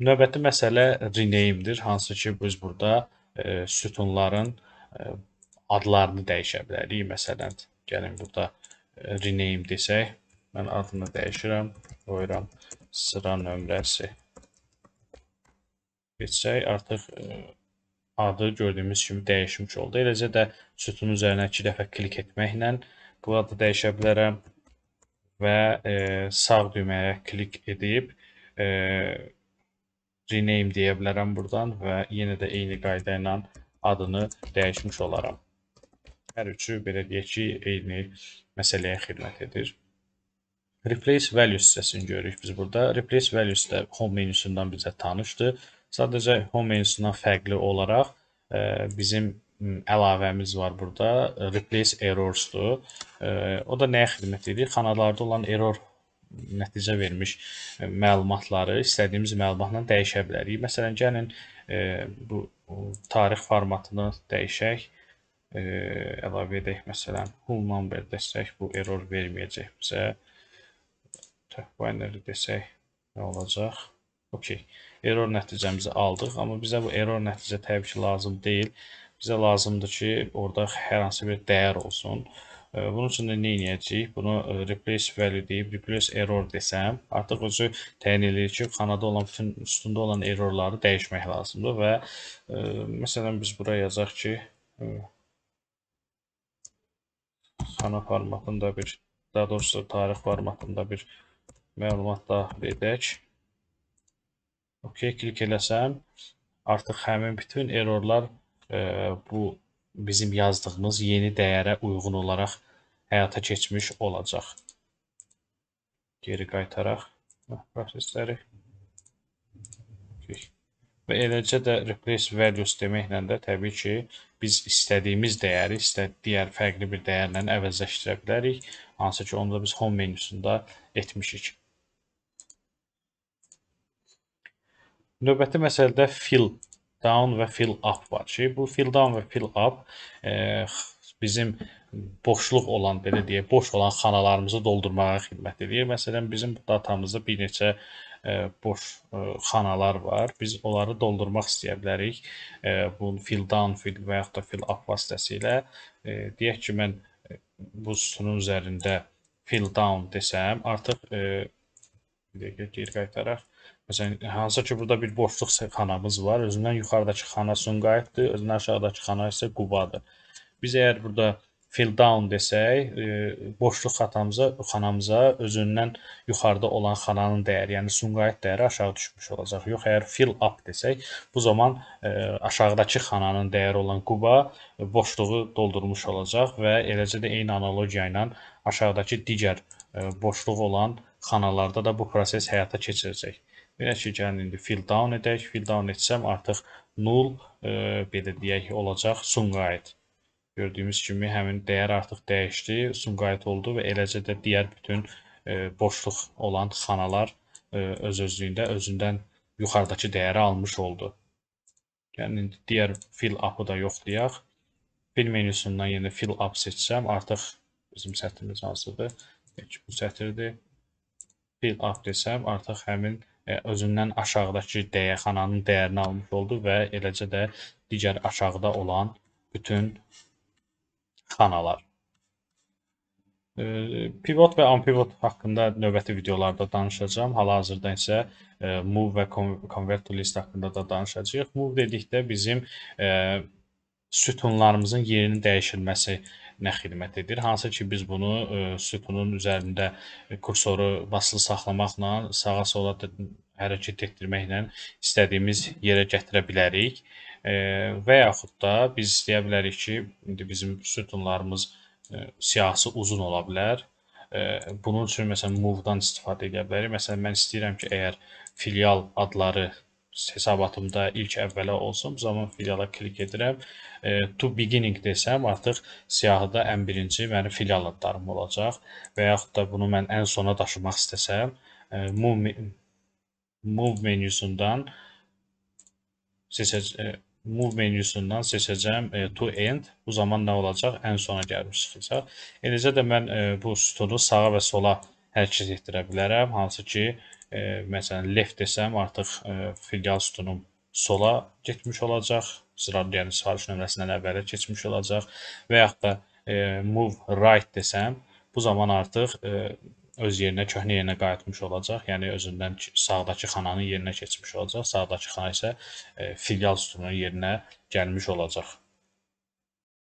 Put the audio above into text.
Növbəti məsələ rename-dir, hansı ki, biz burada e, sütunların e, adlarını dəyişə bilərik. Məsələn, gəlin burada e, rename desək, mən adını dəyişirəm, qoyuram sıra nömrəsi. Geçsək, artıq e, adı gördüyümüz kimi dəyişmiş oldu. Eləcə də sütun üzərinə 2 dəfə klik etməklə bu adı dəyişə bilərəm və e, sağ düyməyə klik edib e, rename deyə bilərəm buradan və yenə də eyni qayda ilə adını dəyişmiş olaram. Hər üçü belə deyək ki, eyni məsələyə xidmət edir. Replace values hissəsini görürük biz burada. Replace values də home menüsündən bizə tanışdır. Sadəcə home menüsündən fərqli olaraq e, bizim əlavəmiz var burada. Replace errorsdur. E, o da nəyə xidmət edir? Xanalarda olan error nəticə vermiş e, məlumatları istədiyimiz məlumatla dəyişə bilərik. Məsələn, gəlin e, bu tarix formatını dəyişək. E, əlavə edək məsələn, full number desək, bu error verməyəcək bizə. Tech binary desək, nə olacaq? OK. Error nəticəmizi aldıq, amma bizə bu error nəticə təbii ki, lazım deyil. Bizə lazımdır ki, orada hər hansı bir dəyər olsun. E, Bunun üçün də nə edəcəyik? Bunu e, replace value deyib replace error desəm, artıq özü təyin eləyir ki, xanada olan bütün üstündə olan errorları dəyişmək lazımdır və e, məsələn biz bura yazaq ki, xana e, formatında bir, daha doğrusu tarix formatında bir məlumat daxil edək. OK, klik eləsəm, artıq həmin bütün errorlar ə, bu bizim yazdığımız yeni dəyərə uyğun olaraq həyata keçmiş olacaq. Geri qaytaraq hə, prosesləri. Və eləcə də replace values deməklə də təbii ki, biz istədiyimiz dəyəri istə digər fərqli bir dəyərlə əvəzləşdirə bilərik. Hansı ki, onu da biz home menüsündə etmişik. Növbəti məsələdə fill down və fill up var ki, bu fill down və fill up e, bizim boşluq olan, belə deyək, boş olan xanalarımızı doldurmağa xidmət edir. Məsələn, bizim datamızda bir neçə e, boş e, xanalar var. Biz onları doldurmaq istəyə bilərik. E, bunun fill down, fill və yaxud da fill up vasitəsilə deyək ki, mən bu sütunun üzərində fill down desəm, artıq Dəqiqə geri qaytaraq. Məsələn, hansısa ki, burada bir boşluq xanamız var. Özündən yuxarıdakı xana Sumqayıtdır, özündən aşağıdakı xana isə Qubadır. Biz əgər burada fill down desək, e, boşluq xatamıza, xanamıza özündən yuxarıda olan xananın dəyəri, yəni Sumqayıt dəyəri aşağı düşmüş olacaq. Yox, əgər fill up desək, bu zaman e, aşağıdakı xananın dəyəri olan Quba boşluğu doldurmuş olacaq və eləcə də eyni analogiya ilə aşağıdakı digər e, boşluq olan xanalarda da bu proses həyata keçirəcək. Belə ki, gəlin indi fill down edək. Fill down etsəm artıq null e, belə deyək olacaq sumqayıt. Gördüyümüz kimi həmin dəyər artıq dəyişdi, sumqayıt oldu və eləcə də digər bütün e, boşluq olan xanalar e, öz özlüyündə özündən yuxarıdakı dəyəri almış oldu. Gəlin yəni indi digər fill up-ı da yoxlayaq. Fill menüsündən yenə fill up seçsəm artıq bizim sətrimiz hansıdır? Bu sətirdir fil art desəm, artıq həmin e, özündən aşağıdakı dəyərxananın dəyərini almış oldu və eləcə də digər aşağıda olan bütün xanalar. E, pivot və unpivot haqqında növbəti videolarda danışacağam. Hal-hazırda isə e, move və convert to list haqqında da danışacağıq. Move dedikdə bizim sütunlarımızın yerinin dəyişilməsi nə xidmət edir? Hansı ki biz bunu e, sütunun üzərində e, kursoru basılı saxlamaqla, sağa-sola hərəkət etdirməklə istədiyimiz yerə gətirə bilərik. E, və yaxud da biz deyə bilərik ki, indi bizim sütunlarımız siyahısı uzun ola bilər. Bunun üçün məsələn move-dan istifadə edə bilərik. Məsələn mən istəyirəm ki, əgər filial adları hesabatımda ilk əvvələ olsun. Bu zaman filiala klik edirəm. E, to beginning desəm, artıq siyahıda ən birinci mənim filial adlarım olacaq və yaxud da bunu mən ən sona daşımaq istəsəm, e, move, move menyusundan seçəcəm e, move menyusundan seçəcəm e, to end. Bu zaman nə olacaq? Ən sona gəlib çıxacaq. Eləcə də mən e, bu sütunu sağa və sola hərəkət etdirə bilərəm, hansı ki, e, e, məsələn left desəm artıq e, filial sütunum sola getmiş olacaq, sıra yəni sifariş nömrəsindən əvvələ keçmiş olacaq və yaxud da e, move right desəm, bu zaman artıq e, öz yerinə köhnə yerinə qayıtmış olacaq. Yəni özündən sağdakı xananın yerinə keçmiş olacaq. Sağdakı xana isə e, filial sütununun yerinə gəlmiş olacaq.